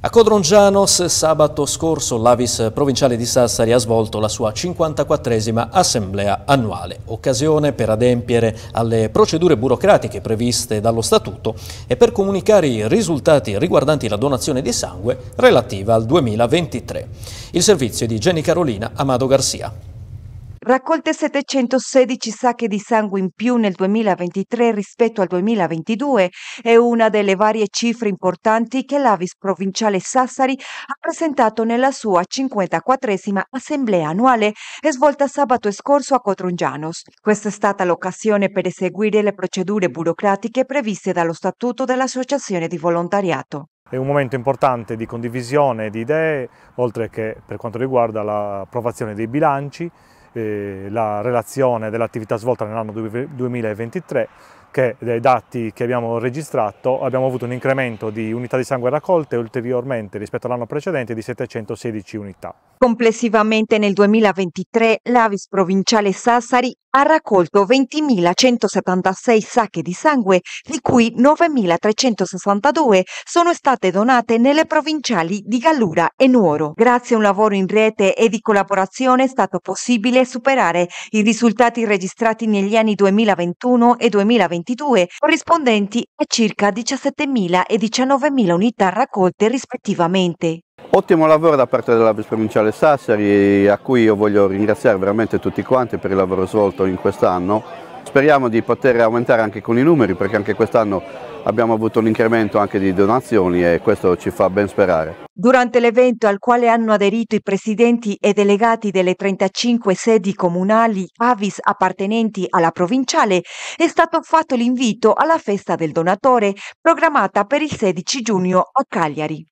A Codrongianos sabato scorso l'Avis provinciale di Sassari ha svolto la sua 54esima assemblea annuale, occasione per adempiere alle procedure burocratiche previste dallo statuto e per comunicare i risultati riguardanti la donazione di sangue relativa al 2023. Il servizio di Jenny Carolina Amado Garcia. Raccolte 716 sacche di sangue in più nel 2023 rispetto al 2022 è una delle varie cifre importanti che l'Avis provinciale Sassari ha presentato nella sua 54esima assemblea annuale svolta sabato scorso a Cotrongianos. Questa è stata l'occasione per eseguire le procedure burocratiche previste dallo statuto dell'associazione di volontariato. È un momento importante di condivisione di idee, oltre che per quanto riguarda l'approvazione dei bilanci eh, la relazione dell'attività svolta nell'anno 2023 che dai eh, dati che abbiamo registrato abbiamo avuto un incremento di unità di sangue raccolte ulteriormente rispetto all'anno precedente di 716 unità. Complessivamente nel 2023 l'Avis provinciale Sassari ha raccolto 20.176 sacche di sangue, di cui 9.362 sono state donate nelle provinciali di Gallura e Nuoro. Grazie a un lavoro in rete e di collaborazione è stato possibile superare i risultati registrati negli anni 2021 e 2022, corrispondenti a circa 17.000 e 19.000 unità raccolte rispettivamente. Ottimo lavoro da parte dell'Avis Provinciale Sassari a cui io voglio ringraziare veramente tutti quanti per il lavoro svolto in quest'anno. Speriamo di poter aumentare anche con i numeri perché anche quest'anno abbiamo avuto un incremento anche di donazioni e questo ci fa ben sperare. Durante l'evento al quale hanno aderito i presidenti e delegati delle 35 sedi comunali Avis appartenenti alla provinciale, è stato fatto l'invito alla festa del donatore programmata per il 16 giugno a Cagliari.